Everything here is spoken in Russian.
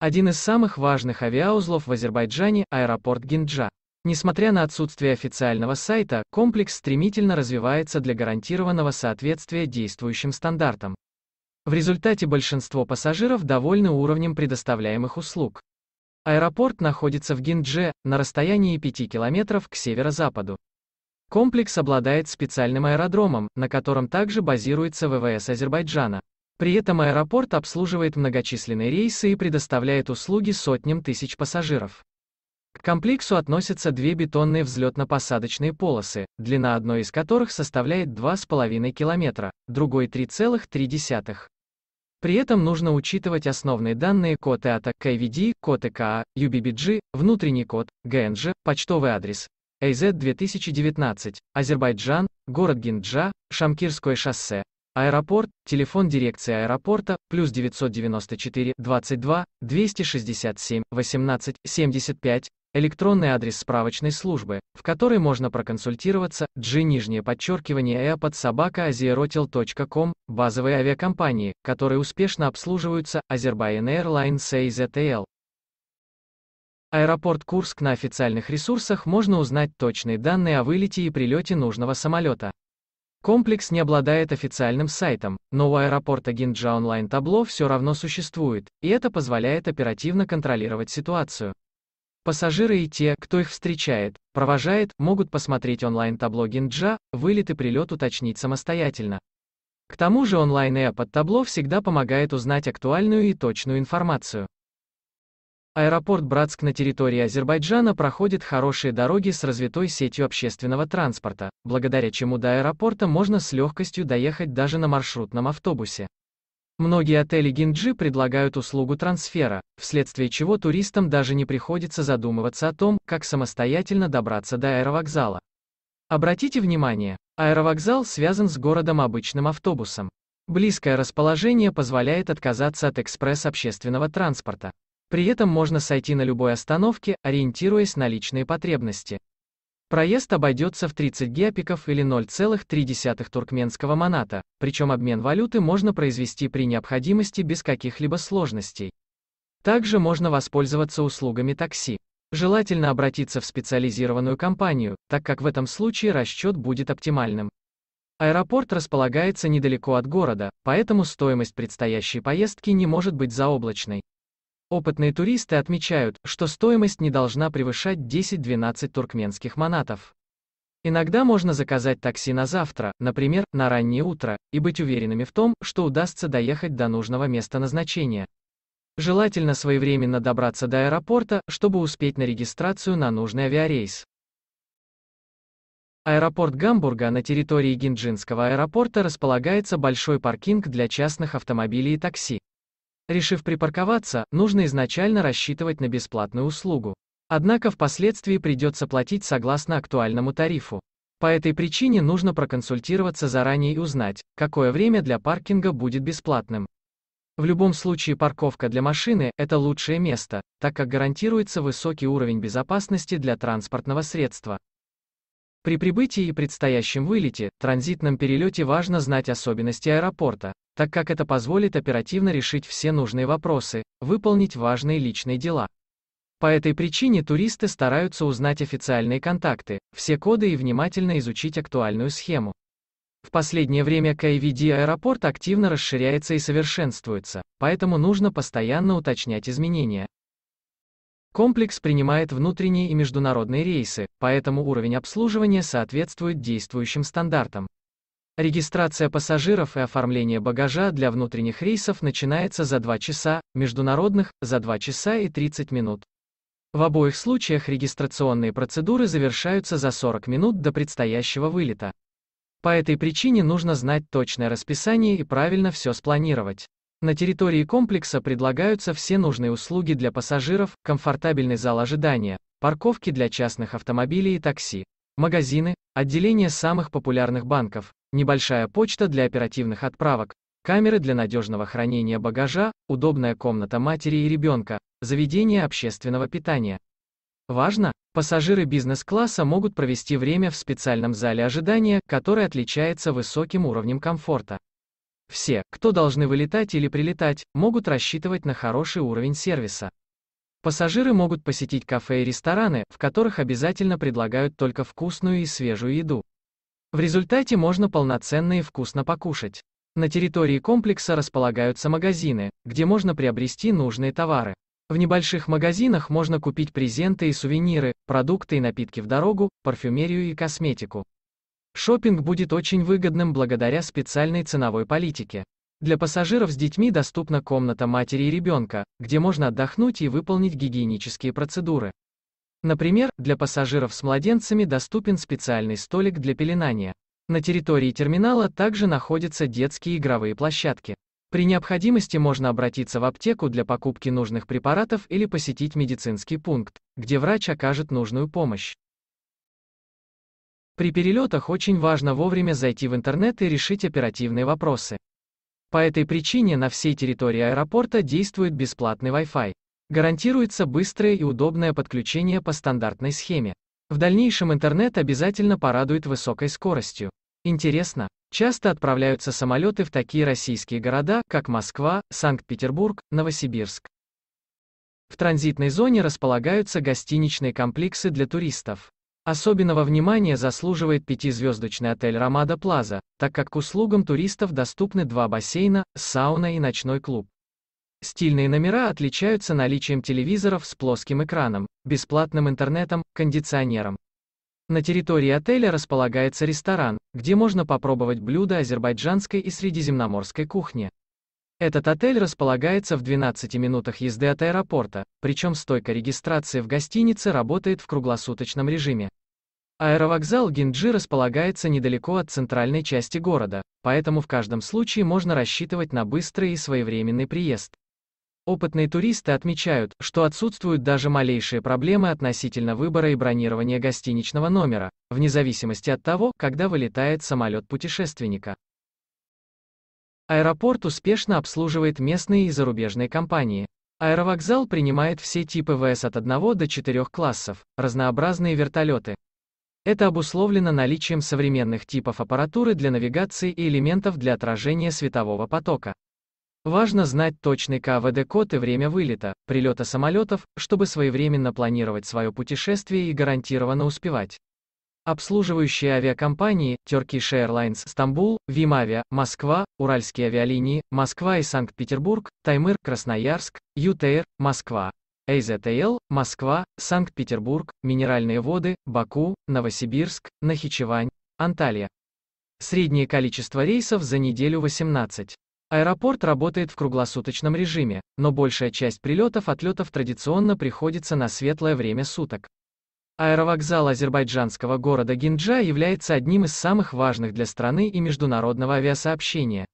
Один из самых важных авиаузлов в Азербайджане – аэропорт Гинджа. Несмотря на отсутствие официального сайта, комплекс стремительно развивается для гарантированного соответствия действующим стандартам. В результате большинство пассажиров довольны уровнем предоставляемых услуг. Аэропорт находится в Гиндже, на расстоянии 5 километров к северо-западу. Комплекс обладает специальным аэродромом, на котором также базируется ВВС Азербайджана. При этом аэропорт обслуживает многочисленные рейсы и предоставляет услуги сотням тысяч пассажиров. К комплексу относятся две бетонные взлетно-посадочные полосы, длина одной из которых составляет 2,5 километра, другой 3,3. При этом нужно учитывать основные данные код ЭАТа, KVD, код ЭКА, UBBG, внутренний код, ГНЖ, почтовый адрес, AZ 2019, Азербайджан, город Гинджа, Шамкирское шоссе, Аэропорт, телефон дирекции аэропорта, плюс 994 22 267 18 75, электронный адрес справочной службы, в которой можно проконсультироваться, g нижнее подчеркивание e под собака azerotel.com, базовые авиакомпании, которые успешно обслуживаются, Azerbaijan Airlines (AZTL). Аэропорт Курск на официальных ресурсах можно узнать точные данные о вылете и прилете нужного самолета. Комплекс не обладает официальным сайтом, но у аэропорта Гинджа онлайн-табло все равно существует, и это позволяет оперативно контролировать ситуацию. Пассажиры и те, кто их встречает, провожает, могут посмотреть онлайн-табло Гинджа, вылет и прилет уточнить самостоятельно. К тому же онлайн-эп от табло всегда помогает узнать актуальную и точную информацию. Аэропорт Братск на территории Азербайджана проходит хорошие дороги с развитой сетью общественного транспорта, благодаря чему до аэропорта можно с легкостью доехать даже на маршрутном автобусе. Многие отели Гинджи предлагают услугу трансфера, вследствие чего туристам даже не приходится задумываться о том, как самостоятельно добраться до аэровокзала. Обратите внимание, аэровокзал связан с городом обычным автобусом. Близкое расположение позволяет отказаться от экспресс общественного транспорта. При этом можно сойти на любой остановке, ориентируясь на личные потребности. Проезд обойдется в 30 гепиков или 0,3 туркменского маната, причем обмен валюты можно произвести при необходимости без каких-либо сложностей. Также можно воспользоваться услугами такси. Желательно обратиться в специализированную компанию, так как в этом случае расчет будет оптимальным. Аэропорт располагается недалеко от города, поэтому стоимость предстоящей поездки не может быть заоблачной. Опытные туристы отмечают, что стоимость не должна превышать 10-12 туркменских манатов. Иногда можно заказать такси на завтра, например, на раннее утро, и быть уверенными в том, что удастся доехать до нужного места назначения. Желательно своевременно добраться до аэропорта, чтобы успеть на регистрацию на нужный авиарейс. Аэропорт Гамбурга на территории Гинджинского аэропорта располагается большой паркинг для частных автомобилей и такси. Решив припарковаться, нужно изначально рассчитывать на бесплатную услугу. Однако впоследствии придется платить согласно актуальному тарифу. По этой причине нужно проконсультироваться заранее и узнать, какое время для паркинга будет бесплатным. В любом случае парковка для машины – это лучшее место, так как гарантируется высокий уровень безопасности для транспортного средства. При прибытии и предстоящем вылете, транзитном перелете важно знать особенности аэропорта, так как это позволит оперативно решить все нужные вопросы, выполнить важные личные дела. По этой причине туристы стараются узнать официальные контакты, все коды и внимательно изучить актуальную схему. В последнее время KVD аэропорт активно расширяется и совершенствуется, поэтому нужно постоянно уточнять изменения, Комплекс принимает внутренние и международные рейсы, поэтому уровень обслуживания соответствует действующим стандартам. Регистрация пассажиров и оформление багажа для внутренних рейсов начинается за 2 часа, международных – за 2 часа и 30 минут. В обоих случаях регистрационные процедуры завершаются за 40 минут до предстоящего вылета. По этой причине нужно знать точное расписание и правильно все спланировать. На территории комплекса предлагаются все нужные услуги для пассажиров, комфортабельный зал ожидания, парковки для частных автомобилей и такси, магазины, отделение самых популярных банков, небольшая почта для оперативных отправок, камеры для надежного хранения багажа, удобная комната матери и ребенка, заведение общественного питания. Важно, пассажиры бизнес-класса могут провести время в специальном зале ожидания, который отличается высоким уровнем комфорта. Все, кто должны вылетать или прилетать, могут рассчитывать на хороший уровень сервиса. Пассажиры могут посетить кафе и рестораны, в которых обязательно предлагают только вкусную и свежую еду. В результате можно полноценно и вкусно покушать. На территории комплекса располагаются магазины, где можно приобрести нужные товары. В небольших магазинах можно купить презенты и сувениры, продукты и напитки в дорогу, парфюмерию и косметику. Шопинг будет очень выгодным благодаря специальной ценовой политике. Для пассажиров с детьми доступна комната матери и ребенка, где можно отдохнуть и выполнить гигиенические процедуры. Например, для пассажиров с младенцами доступен специальный столик для пеленания. На территории терминала также находятся детские игровые площадки. При необходимости можно обратиться в аптеку для покупки нужных препаратов или посетить медицинский пункт, где врач окажет нужную помощь. При перелетах очень важно вовремя зайти в интернет и решить оперативные вопросы. По этой причине на всей территории аэропорта действует бесплатный Wi-Fi. Гарантируется быстрое и удобное подключение по стандартной схеме. В дальнейшем интернет обязательно порадует высокой скоростью. Интересно, часто отправляются самолеты в такие российские города, как Москва, Санкт-Петербург, Новосибирск. В транзитной зоне располагаются гостиничные комплексы для туристов. Особенного внимания заслуживает пятизвездочный отель «Ромада Плаза», так как к услугам туристов доступны два бассейна, сауна и ночной клуб. Стильные номера отличаются наличием телевизоров с плоским экраном, бесплатным интернетом, кондиционером. На территории отеля располагается ресторан, где можно попробовать блюда азербайджанской и средиземноморской кухни. Этот отель располагается в 12 минутах езды от аэропорта, причем стойка регистрации в гостинице работает в круглосуточном режиме. Аэровокзал Гинджи располагается недалеко от центральной части города, поэтому в каждом случае можно рассчитывать на быстрый и своевременный приезд. Опытные туристы отмечают, что отсутствуют даже малейшие проблемы относительно выбора и бронирования гостиничного номера, вне зависимости от того, когда вылетает самолет путешественника. Аэропорт успешно обслуживает местные и зарубежные компании. Аэровокзал принимает все типы ВС от 1 до 4 классов, разнообразные вертолеты. Это обусловлено наличием современных типов аппаратуры для навигации и элементов для отражения светового потока. Важно знать точный КВД-код и время вылета, прилета самолетов, чтобы своевременно планировать свое путешествие и гарантированно успевать. Обслуживающие авиакомпании Turkish Airlines Стамбул, Вимавиа, Москва, Уральские авиалинии, Москва и Санкт-Петербург, Таймыр, Красноярск, Ютейр, Москва. AZL, Москва, Санкт-Петербург, Минеральные воды, Баку, Новосибирск, Нахичевань, Анталия. Среднее количество рейсов за неделю 18. Аэропорт работает в круглосуточном режиме, но большая часть прилетов-отлетов традиционно приходится на светлое время суток. Аэровокзал азербайджанского города Гинджа является одним из самых важных для страны и международного авиасообщения.